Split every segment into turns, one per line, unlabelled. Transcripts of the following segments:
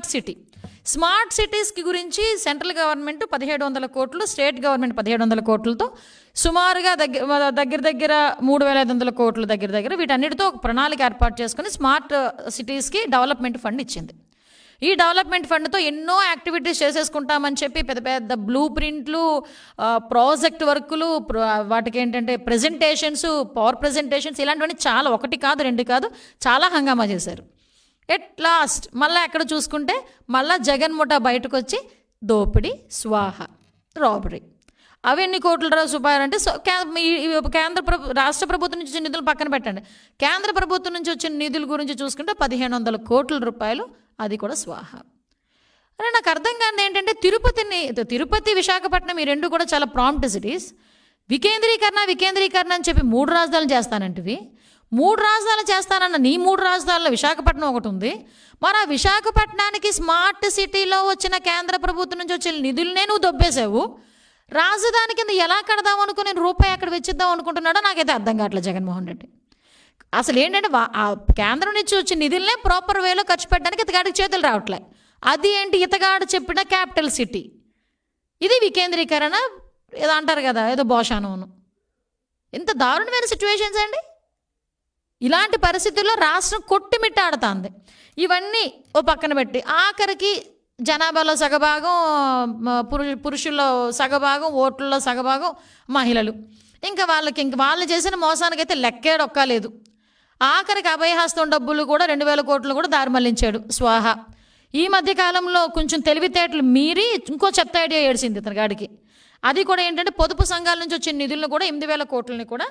smart city smart సిటీస్కి గురించి central government పదిహేడు వందల కోట్లు స్టేట్ గవర్నమెంట్ పదిహేడు వందల కోట్లతో సుమారుగా దగ్గర దగ్గర దగ్గర మూడు వేల ఐదు వందల కోట్లు దగ్గర దగ్గర వీటన్నిటితో ఒక ప్రణాళిక ఏర్పాటు చేసుకుని స్మార్ట్ సిటీస్కి డెవలప్మెంట్ ఫండ్ ఇచ్చింది ఈ డెవలప్మెంట్ ఫండ్తో ఎన్నో యాక్టివిటీస్ చేసేసుకుంటామని చెప్పి పెద్ద పెద్ద బ్లూ ప్రింట్లు ప్రాజెక్ట్ వర్కులు వాటికి ఏంటంటే ప్రజెంటేషన్స్ పవర్ ప్రజెంటేషన్స్ ఇలాంటివన్నీ చాలా ఒకటి కాదు రెండు కాదు చాలా హంగామా చేశారు ఎట్ లాస్ట్ మళ్ళీ ఎక్కడ చూసుకుంటే మళ్ళీ జగన్ ముఠా బయటకు వచ్చి దోపిడీ స్వాహ రాబరీ అవి ఎన్ని కోట్ల రూపాయలంటే సో కేంద్ర ప్రభు రాష్ట్ర ప్రభుత్వం నుంచి వచ్చిన నిధులు పక్కన పెట్టండి కేంద్ర ప్రభుత్వం నుంచి వచ్చిన నిధుల గురించి చూసుకుంటే పదిహేను వందల కోట్ల రూపాయలు అది కూడా స్వాహ అంటే నాకు అర్థం కాని ఏంటంటే తిరుపతిని తిరుపతి విశాఖపట్నం ఈ రెండు కూడా చాలా ప్రాంప్ట్ సిటీస్ వికేంద్రీకరణ వికేంద్రీకరణ అని చెప్పి మూడు రాజధానులు చేస్తానంటివి మూడు రాజధానులు చేస్తానన్న నీ మూడు రాజధానులు విశాఖపట్నం ఒకటి ఉంది మరి ఆ విశాఖపట్నానికి స్మార్ట్ సిటీలో వచ్చిన కేంద్ర ప్రభుత్వం నుంచి వచ్చిన నిధులనే నువ్వు దొబ్బేశావు రాజధాని కింద ఎలా కడదాం అనుకుని నేను రూపాయి అక్కడ వెచ్చిద్దాం అనుకుంటున్నాడో నాకైతే అర్థం కావట్లేదు జగన్మోహన్ రెడ్డి అసలు ఏంటంటే ఆ కేంద్రం నుంచి వచ్చిన నిధులనే ప్రాపర్ వేలో ఖర్చు పెట్టడానికి ఇతగాడికి చేతులు రావట్లే అది ఏంటి ఇతగాడు చెప్పిన క్యాపిటల్ సిటీ ఇది వికేంద్రీకరణ ఏదో అంటారు కదా ఏదో భాషానోను ఇంత దారుణమైన సిచ్యువేషన్స్ అండి ఇలాంటి పరిస్థితుల్లో రాష్ట్రం కొట్టిమిట్టాడుతుంది ఇవన్నీ ఓ పక్కన పెట్టి ఆఖరికి జనాభాలో సగభాగం పురు పురుషుల్లో సగభాగం ఓట్లలో సగభాగం మహిళలు ఇంకా వాళ్ళకి ఇంక వాళ్ళు చేసిన మోసానికైతే లెక్కేడొక్కలేదు ఆఖరికి అభయహస్తం డబ్బులు కూడా రెండు వేల కోట్లు కూడా దారి మళ్లించాడు స్వాహ ఈ మధ్యకాలంలో కొంచెం తెలివితేటలు మీరి ఇంకో చెత్త ఐడియా ఏడిసింది ఇతని గాడికి అది కూడా ఏంటంటే పొదుపు సంఘాల నుంచి వచ్చిన నిధులను కూడా ఎనిమిది వేల కోట్లని కూడా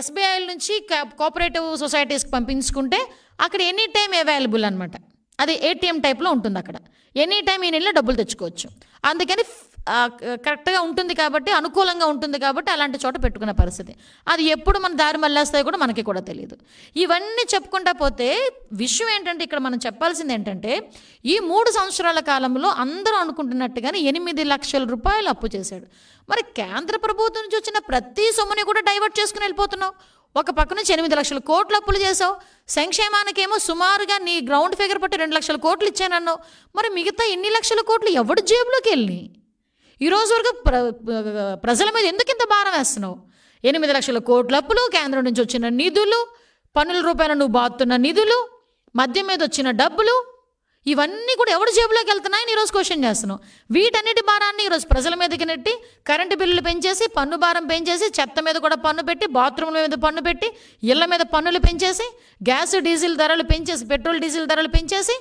ఎస్బీఐ నుంచి కోఆపరేటివ్ సొసైటీస్కి పంపించుకుంటే అక్కడ ఎనీ టైం అవైలబుల్ అనమాట అది ఏటీఎం టైప్లో ఉంటుంది అక్కడ ఎనీ టైం ఈయన డబ్బులు తెచ్చుకోవచ్చు అందుకని కరెక్ట్గా ఉంటుంది కాబట్టి అనుకూలంగా ఉంటుంది కాబట్టి అలాంటి చోట పెట్టుకునే పరిస్థితి అది ఎప్పుడు మన దారి మళ్ళేస్తాయో కూడా మనకి కూడా తెలియదు ఇవన్నీ చెప్పుకుంటా పోతే విషయం ఏంటంటే ఇక్కడ మనం చెప్పాల్సింది ఏంటంటే ఈ మూడు సంవత్సరాల కాలంలో అందరూ అనుకుంటున్నట్టుగానే ఎనిమిది లక్షల రూపాయలు అప్పు చేశాడు మరి కేంద్ర ప్రభుత్వం నుంచి వచ్చిన ప్రతి సొమ్ముని కూడా డైవర్ట్ చేసుకుని వెళ్ళిపోతున్నావు ఒక పక్క నుంచి ఎనిమిది లక్షల కోట్లు అప్పులు చేసావు సంక్షేమానికేమో సుమారుగా నీ గ్రౌండ్ ఫిగర్ పట్టి రెండు లక్షల కోట్లు ఇచ్చానన్నావు మరి మిగతా ఎన్ని లక్షల కోట్లు ఎవడు జేబులోకి వెళ్ళినాయి ఈరోజు వరకు ప్ర ప్రజల మీద ఎందుకు ఇంత భారం వేస్తున్నావు ఎనిమిది లక్షల కోట్ల అప్పులు కేంద్రం నుంచి వచ్చిన నిధులు పన్నుల రూపాయలు నువ్వు బాతున్న నిధులు మద్యం మీద వచ్చిన డబ్బులు ఇవన్నీ కూడా ఎవరి జేబులోకి వెళ్తున్నాయని ఈరోజు క్వశ్చన్ చేస్తున్నావు వీటన్నిటి భారాన్ని ఈరోజు ప్రజల మీదకి నెట్టి కరెంటు బిల్లులు పెంచేసి పన్ను భారం పెంచేసి చెత్త మీద కూడా పన్ను పెట్టి బాత్రూముల మీద పన్ను పెట్టి ఇళ్ళ మీద పన్నులు పెంచేసి గ్యాస్ డీజిల్ ధరలు పెంచేసి పెట్రోల్ డీజిల్ ధరలు పెంచేసి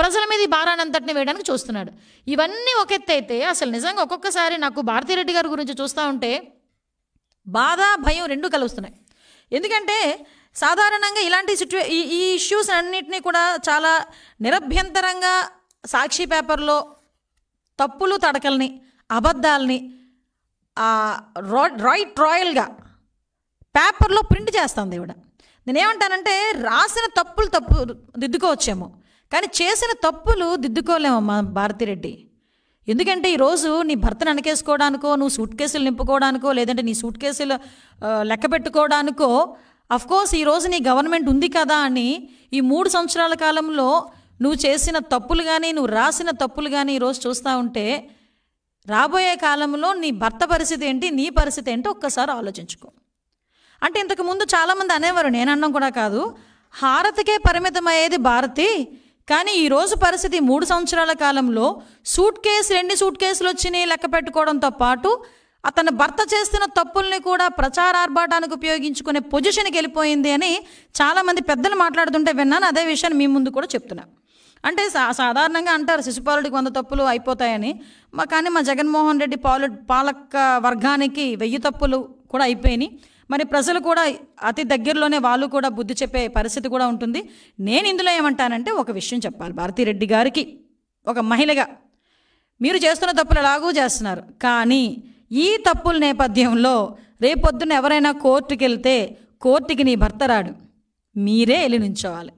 ప్రజల మీద ఈ భారానంతటిని వేయడానికి చూస్తున్నాడు ఇవన్నీ ఒక ఎత్తు అయితే అసలు నిజంగా ఒక్కొక్కసారి నాకు భారతీరెడ్డి గారి గురించి చూస్తూ ఉంటే బాధ భయం రెండూ కలుస్తున్నాయి ఎందుకంటే సాధారణంగా ఇలాంటి సిచ్యువే ఈ ఈ ఇష్యూస్ అన్నింటినీ కూడా చాలా నిరభ్యంతరంగా సాక్షి పేపర్లో తప్పులు తడకల్ని అబద్ధాలని రైట్ రాయల్గా పేపర్లో ప్రింట్ చేస్తుంది ఇవిడ నేనేమంటానంటే రాసిన తప్పులు తప్పు దిద్దుకోవచ్చేమో కానీ చేసిన తప్పులు దిద్దుకోలేమమ్మా భారతిరెడ్డి ఎందుకంటే ఈరోజు నీ భర్తను అనకేసుకోవడానికో నువ్వు సూట్ కేసులు నింపుకోవడానికో లేదంటే నీ సూట్ కేసులు లెక్క పెట్టుకోవడానికో అఫ్కోర్స్ ఈరోజు నీ గవర్నమెంట్ ఉంది కదా అని ఈ మూడు సంవత్సరాల కాలంలో నువ్వు చేసిన తప్పులు కానీ నువ్వు రాసిన తప్పులు కానీ ఈరోజు చూస్తూ ఉంటే రాబోయే కాలంలో నీ భర్త పరిస్థితి ఏంటి నీ పరిస్థితి ఏంటో ఒక్కసారి ఆలోచించుకో అంటే ఇంతకుముందు చాలామంది అనేవారు నేనన్నం కూడా కాదు హారతికే పరిమితమయ్యేది భారతి కానీ ఈరోజు పరిస్థితి మూడు సంవత్సరాల కాలంలో సూట్ కేసు రెండు సూట్ కేసులు వచ్చినాయి లెక్క పెట్టుకోవడంతో పాటు అతను భర్త చేస్తున్న తప్పుల్ని కూడా ప్రచార ఆర్భాటానికి ఉపయోగించుకునే పొజిషన్కి వెళ్ళిపోయింది అని చాలామంది పెద్దలు మాట్లాడుతుంటే విన్నాను అదే విషయాన్ని మీ ముందు కూడా చెప్తున్నా అంటే సాధారణంగా అంటారు శిశుపాలుడికి వంద తప్పులు అయిపోతాయని మా కానీ మా జగన్మోహన్ రెడ్డి పాలు పాలక వర్గానికి వెయ్యి తప్పులు కూడా అయిపోయినాయి మరి ప్రజలు కూడా అతి దగ్గరలోనే వాళ్ళు కూడా బుద్ధి చెప్పే పరిస్థితి కూడా ఉంటుంది నేను ఇందులో ఏమంటానంటే ఒక విషయం చెప్పాలి రెడ్డి గారికి ఒక మహిళగా మీరు చేస్తున్న తప్పులు ఎలాగూ చేస్తున్నారు కానీ ఈ తప్పుల నేపథ్యంలో రేపొద్దున ఎవరైనా కోర్టుకి వెళ్తే కోర్టుకి నీ భర్త రాడు మీరే వెళ్ళి నుంచోవాలి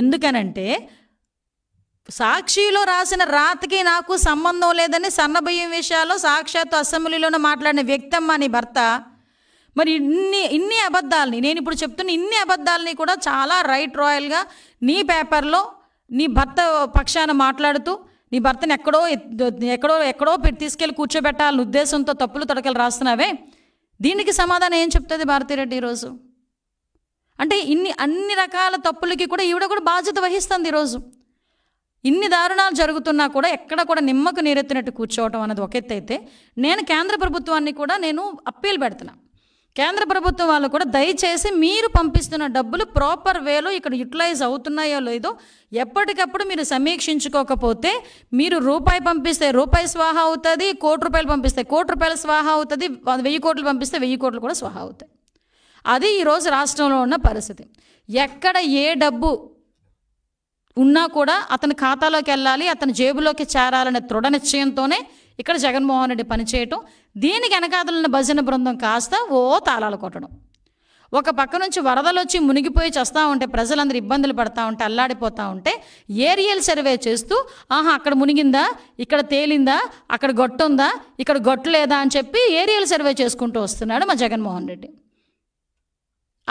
ఎందుకనంటే సాక్షిలో రాసిన రాతకి నాకు సంబంధం లేదని సన్నబియ్యం విషయాల్లో సాక్షాత్తు అసెంబ్లీలోనే మాట్లాడిన వ్యక్తమ్మ నీ భర్త మరి ఇన్ని ఇన్ని అబద్ధాలని నేను ఇప్పుడు చెప్తున్న ఇన్ని అబద్ధాలని కూడా చాలా రైట్ రాయల్గా నీ పేపర్లో నీ భర్త పక్షాన మాట్లాడుతూ నీ భర్తను ఎక్కడో ఎక్కడో ఎక్కడో తీసుకెళ్ళి కూర్చోబెట్టాలని ఉద్దేశంతో తప్పులు తడకలు రాస్తున్నావే దీనికి సమాధానం ఏం చెప్తుంది భారతిరెడ్డి ఈరోజు అంటే ఇన్ని అన్ని రకాల తప్పులకి కూడా ఈవిడ కూడా బాధ్యత వహిస్తుంది ఈరోజు ఇన్ని దారుణాలు జరుగుతున్నా కూడా ఎక్కడ కూడా నిమ్మకు నీరెత్తినట్టు కూర్చోవటం అన్నది ఒక ఎత్తు అయితే నేను కేంద్ర ప్రభుత్వాన్ని కూడా నేను అప్పీల్ పెడుతున్నాను కేంద్ర ప్రభుత్వం వాళ్ళు కూడా దయచేసి మీరు పంపిస్తున్న డబ్బులు ప్రాపర్ వేలో ఇక్కడ యూటిలైజ్ అవుతున్నాయో లేదో ఎప్పటికప్పుడు మీరు సమీక్షించుకోకపోతే మీరు రూపాయి పంపిస్తే రూపాయి స్వాహా అవుతుంది కోటి రూపాయలు పంపిస్తే కోటి రూపాయలు స్వాహా అవుతుంది వెయ్యి కోట్లు పంపిస్తే వెయ్యి కోట్లు కూడా స్వాహా అవుతాయి అది ఈరోజు రాష్ట్రంలో ఉన్న పరిస్థితి ఎక్కడ ఏ డబ్బు ఉన్నా కూడా అతని ఖాతాలోకి వెళ్ళాలి అతని జేబులోకి చేరాలనే దృఢ నిశ్చయంతోనే ఇక్కడ జగన్మోహన్ రెడ్డి పనిచేయటం దీనికి వెనకాదలున్న భజన బృందం కాస్త ఓ తాళాలు కొట్టడం ఒక పక్క నుంచి వరదలు వచ్చి మునిగిపోయి చేస్తూ ఉంటే ప్రజలందరూ ఇబ్బందులు పడతా ఉంటే అల్లాడిపోతూ ఉంటే ఏరియల్ సర్వే చేస్తూ ఆహా అక్కడ మునిగిందా ఇక్కడ తేలిందా అక్కడ గొట్టుందా ఇక్కడ గొట్టలేదా అని చెప్పి ఏరియల్ సర్వే చేసుకుంటూ వస్తున్నాడు మా జగన్మోహన్ రెడ్డి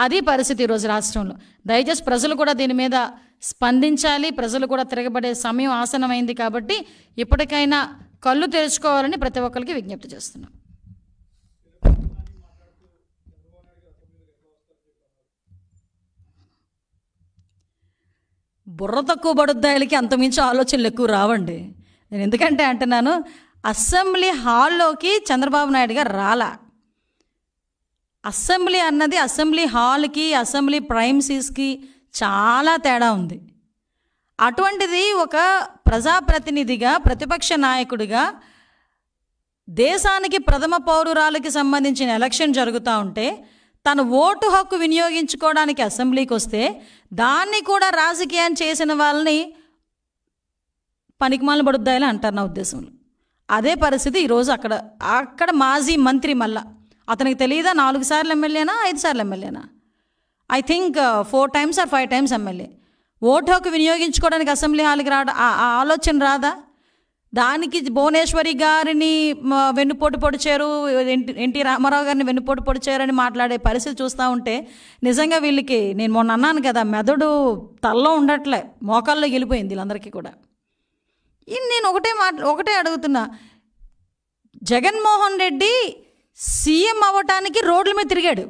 అది పరిస్థితి ఈరోజు రాష్ట్రంలో దయచేసి ప్రజలు కూడా దీని మీద స్పందించాలి ప్రజలు కూడా తిరగబడే సమయం ఆసనమైంది కాబట్టి ఇప్పటికైనా కళ్ళు తెరుచుకోవాలని ప్రతి ఒక్కరికి విజ్ఞప్తి చేస్తున్నాం బుర్ర తక్కువ పడుద్దాయిలకి అంతమించి ఆలోచనలు ఎక్కువ రావండి నేను ఎందుకంటే అంటున్నాను అసెంబ్లీ హాల్లోకి చంద్రబాబు నాయుడు గారు రాలా అసెంబ్లీ అన్నది అసెంబ్లీ హాల్కి అసెంబ్లీ ప్రైమ్సీస్కి చాలా తేడా ఉంది అటువంటిది ఒక ప్రజాప్రతినిధిగా ప్రతిపక్ష నాయకుడిగా దేశానికి ప్రథమ పౌరురాలకి సంబంధించిన ఎలక్షన్ జరుగుతూ ఉంటే తన ఓటు హక్కు వినియోగించుకోవడానికి అసెంబ్లీకి వస్తే దాన్ని కూడా రాజకీయం చేసిన వాళ్ళని పనికిమాలను పడుద్దాయని అంటారు నా ఉద్దేశంలో అదే పరిస్థితి ఈరోజు అక్కడ అక్కడ మాజీ మంత్రి మళ్ళా అతనికి తెలియదా నాలుగు సార్లు ఎమ్మెల్యేనా ఐదు సార్లు ఎమ్మెల్యేనా I think four times or five times MLA ఓటోకు వినియోగించుకోవడానికి అసెంబ్లీ హాల్కి రావడం ఆలోచన రాదా దానికి భువనేశ్వరి గారిని వెన్నుపోటు పొడిచారు ఎన్టీ రామారావు గారిని వెన్నుపోటు పొడిచారని మాట్లాడే పరిస్థితి చూస్తూ ఉంటే నిజంగా వీళ్ళకి నేను మొన్న అన్నాను కదా మెదడు తల్లో ఉండట్లే మోకాల్లో వెళ్ళిపోయింది వీళ్ళందరికీ కూడా నేను ఒకటే మాట ఒకటే అడుగుతున్నా జగన్మోహన్ రెడ్డి సీఎం అవ్వటానికి రోడ్ల మీద తిరిగాడు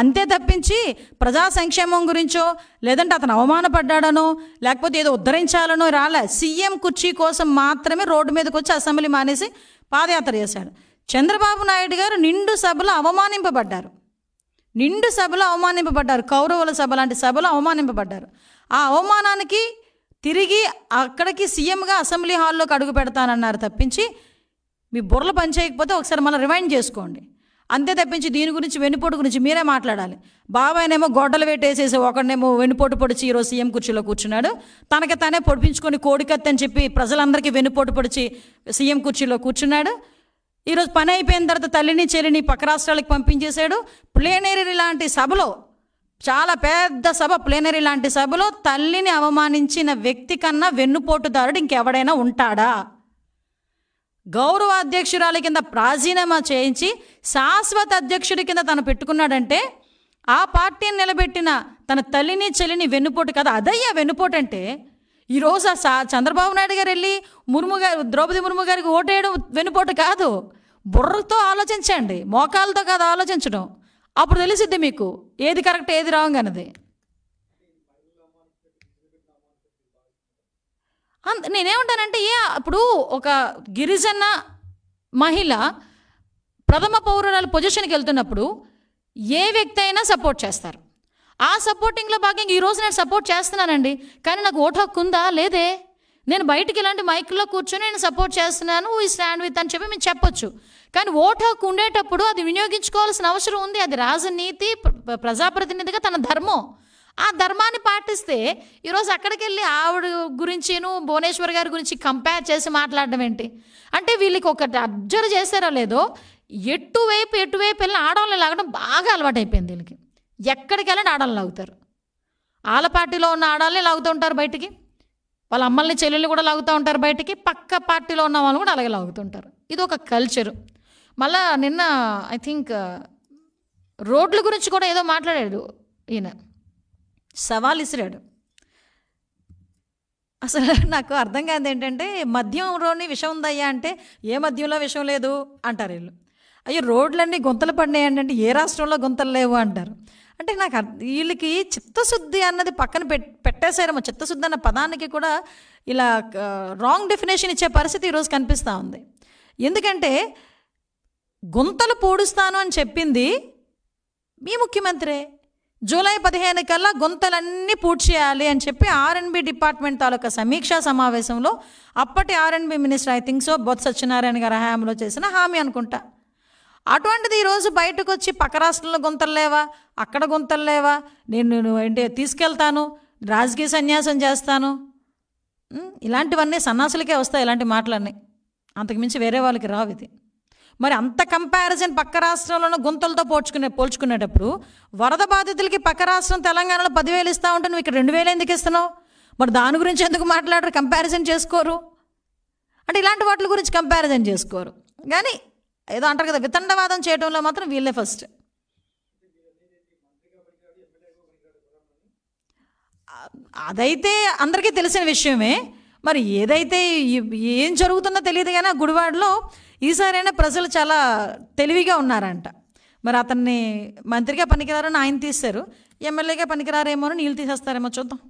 అంతే తప్పించి ప్రజా సంక్షేమం గురించో లేదంటే అతను అవమానపడ్డాడనో లేకపోతే ఏదో ఉద్ధరించాలనో రాలే సీఎం కుర్చీ కోసం మాత్రమే రోడ్డు మీదకి వచ్చి అసెంబ్లీ మానేసి పాదయాత్ర చేశాడు చంద్రబాబు నాయుడు గారు నిండు సభలు అవమానింపబడ్డారు నిండు సభలు అవమానింపబడ్డారు కౌరవుల సభ లాంటి సభలు అవమానింపబడ్డారు ఆ అవమానానికి తిరిగి అక్కడికి సీఎంగా అసెంబ్లీ హాల్లోకి అడుగు పెడతానన్నారు తప్పించి మీ బుర్రలు పనిచేయకపోతే ఒకసారి మళ్ళీ రిమైండ్ చేసుకోండి అంతే తప్పించి దీని గురించి వెన్నుపోటు గురించి మీరే మాట్లాడాలి బాబాయనేమో గొడ్డలు పెట్టేసేసి ఒకడినేమో వెన్నుపోటు పొడిచి ఈరోజు సీఎం కుర్చీలో కూర్చున్నాడు తనకి తనే పొడిపించుకొని కోడికత్తి అని చెప్పి ప్రజలందరికీ వెన్నుపోటు పొడిచి సీఎం కుర్చీలో కూర్చున్నాడు ఈరోజు పని అయిపోయిన తర్వాత తల్లిని చెల్లిని పక్క రాష్ట్రాలకు పంపించేశాడు ప్లేనేరీ లాంటి సభలో చాలా పెద్ద సభ ప్లేనరీ లాంటి సభలో తల్లిని అవమానించిన వ్యక్తి కన్నా వెన్నుపోటుదారుడు ఇంకెవడైనా ఉంటాడా గౌరవ అధ్యక్షురాలి కింద రాజీనామా చేయించి శాశ్వత అధ్యక్షుడి కింద తను పెట్టుకున్నాడంటే ఆ పార్టీని నిలబెట్టిన తన తల్లిని చెల్లిని వెన్నుపోటు కదా అదయ్యా వెన్నుపోటు అంటే ఈరోజు ఆ సా చంద్రబాబు నాయుడు గారు వెళ్ళి ముర్ము గారు ద్రౌపది ముర్ము గారికి ఓటేయడం వెన్నుపోటు కాదు బుర్రతో ఆలోచించండి మోకాలతో కాదు ఆలోచించడం అప్పుడు తెలిసిద్ది మీకు ఏది కరెక్ట్ ఏది రాంగ్ అన్నది నేనేమంటానంటే ఏ ఇప్పుడు ఒక గిరిజన మహిళ ప్రథమ పౌరురాలు పొజిషన్కి వెళ్తున్నప్పుడు ఏ వ్యక్తి అయినా సపోర్ట్ చేస్తారు ఆ సపోర్టింగ్లో భాగంగా ఈరోజు నేను సపోర్ట్ చేస్తున్నానండి కానీ నాకు ఓటు హక్కు ఉందా లేదే నేను బయటికి ఇలాంటి మైక్లో కూర్చొని నేను సపోర్ట్ చేస్తున్నాను ఈ స్టాండ్ విత్ అని చెప్పి మేము చెప్పొచ్చు కానీ ఓటు హక్కు ఉండేటప్పుడు అది వినియోగించుకోవాల్సిన అవసరం ఉంది అది రాజనీతి ప్రజాప్రతినిధిగా తన ధర్మం ఆ ధర్మాన్ని పాటిస్తే ఈరోజు అక్కడికి వెళ్ళి ఆవిడ గురించిను భువనేశ్వర్ గారి గురించి కంపేర్ చేసి మాట్లాడడం ఏంటి అంటే వీళ్ళకి ఒకటి అబ్జర్వ్ చేశారో లేదో ఎటువైపు ఎటువైపు వెళ్ళిన ఆడవాళ్ళు లాగడం బాగా అలవాటైపోయింది వీళ్ళకి ఎక్కడికి వెళ్ళిన ఆడవాళ్ళు లాగుతారు ఆలపాటిలో ఉన్న ఆడవాళ్ళని లాగుతూ ఉంటారు బయటికి వాళ్ళ అమ్మల్ని చెల్లెళ్ళు కూడా లాగుతూ ఉంటారు బయటికి పక్క పార్టీలో ఉన్న వాళ్ళు కూడా అలాగే లాగుతుంటారు ఇది ఒక కల్చరు మళ్ళా నిన్న ఐ థింక్ రోడ్ల గురించి కూడా ఏదో మాట్లాడాడు ఈయన సవాల్ ఇసిరాడు అసలు నాకు అర్థం కాదు ఏంటంటే మద్యంలోని విషం ఉందయ్యా అంటే ఏ మద్యంలో విషం లేదు అంటారు వీళ్ళు అయ్యో రోడ్లన్నీ గుంతలు పడినాయంటే అంటే ఏ రాష్ట్రంలో గుంతలు లేవు అంటారు అంటే నాకు వీళ్ళకి చిత్తశుద్ధి అన్నది పక్కన పెట్ పెట్టేశారేమో చిత్తశుద్ధి అన్న పదానికి కూడా ఇలా రాంగ్ డెఫినేషన్ ఇచ్చే పరిస్థితి ఈరోజు కనిపిస్తూ ఉంది ఎందుకంటే గుంతలు పూడుస్తాను అని చెప్పింది మీ ముఖ్యమంత్రే జూలై పదిహేను కల్లా గుంతలన్నీ పూర్తి చేయాలి అని చెప్పి ఆర్ఎన్బి డిపార్ట్మెంట్ తాలూకా సమీక్షా సమావేశంలో అప్పటి RNB minister I think so Botcha Satyanarayana గారి హయాంలో చేసిన హామీ అనుకుంటా అటువంటిది ఈరోజు బయటకు వచ్చి పక్క రాష్ట్రంలో గుంతలు లేవా అక్కడ గుంతలు లేవా నేను ఏంటి తీసుకెళ్తాను రాజకీయ సన్యాసం చేస్తాను ఇలాంటివన్నీ సన్నాసులకే వస్తాయి ఇలాంటి మాటలన్నీ అంతకుమించి వేరే వాళ్ళకి రావు ఇది మరి అంత కంపారిజన్ పక్క రాష్ట్రంలోనూ గుంతలతో పోల్చుకునే పోల్చుకునేటప్పుడు వరద బాధితులకి పక్క రాష్ట్రం తెలంగాణలో పదివేలు ఇస్తా ఉంటే నువ్వు ఇక్కడ రెండు వేలు ఎందుకు ఇస్తున్నావు మరి దాని గురించి ఎందుకు మాట్లాడరు కంపారిజన్ చేసుకోరు అంటే ఇలాంటి వాటి గురించి కంపారిజన్ చేసుకోరు కానీ ఏదో అంటారు కదా వితండవాదం చేయడంలో మాత్రం వీళ్ళే ఫస్ట్ అదైతే అందరికీ తెలిసిన విషయమే మరి ఏదైతే ఏం జరుగుతుందో తెలియదు కానీ గుడివాడలో ఈసారైనా ప్రజలు చాలా తెలివిగా ఉన్నారంట మరి అతన్ని మంత్రిగా పనికిరారని ఆయన తీశారు ఎమ్మెల్యేగా పనికిరారేమో అని నీళ్ళు తీసేస్తారేమో చూద్దాం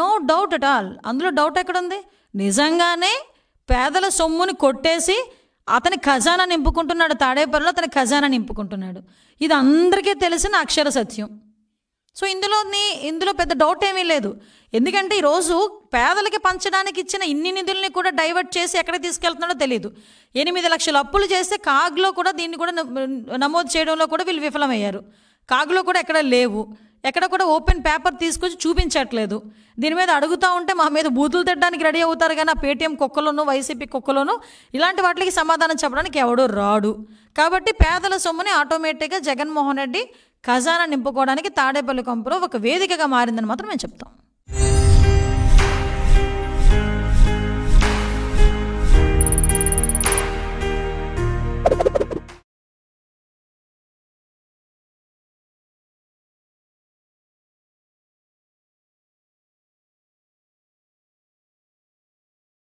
నో డౌట్ అట్ ఆల్ అందులో డౌట్ ఎక్కడుంది నిజంగానే పేదల సొమ్ముని కొట్టేసి అతని ఖజానా నింపుకుంటున్నాడు తాడేపల్లిలో అతని ఖజానా నింపుకుంటున్నాడు ఇది అందరికీ తెలిసిన అక్షర సత్యం సో ఇందులోని ఇందులో పెద్ద డౌట్ ఏమీ లేదు ఎందుకంటే ఈరోజు పేదలకి పంచడానికి ఇచ్చిన ఇన్ని నిధుల్ని కూడా డైవర్ట్ చేసి ఎక్కడ తీసుకెళ్తున్నాడో తెలియదు ఎనిమిది లక్షలు అప్పులు చేస్తే కాగ్లో కూడా దీన్ని కూడా నమోదు చేయడంలో కూడా వీళ్ళు విఫలమయ్యారు కాగ్లో కూడా ఎక్కడ లేవు ఎక్కడ కూడా ఓపెన్ పేపర్ తీసుకొచ్చి చూపించట్లేదు దీని మీద అడుగుతూ ఉంటే మా మీద బూతులు తిట్టడానికి రెడీ అవుతారు కానీ ఆ పేటీఎం కుక్కలోనూ వైసీపీ కుక్కలోనూ ఇలాంటి వాటికి సమాధానం చెప్పడానికి ఎవడూ రాడు కాబట్టి పేదల సొమ్ముని ఆటోమేటిక్గా జగన్మోహన్ రెడ్డి ఖజానా నింపుకోవడానికి తాడేపల్లి కంపులో ఒక వేదికగా మారిందని మాత్రం మేము చెప్తాం you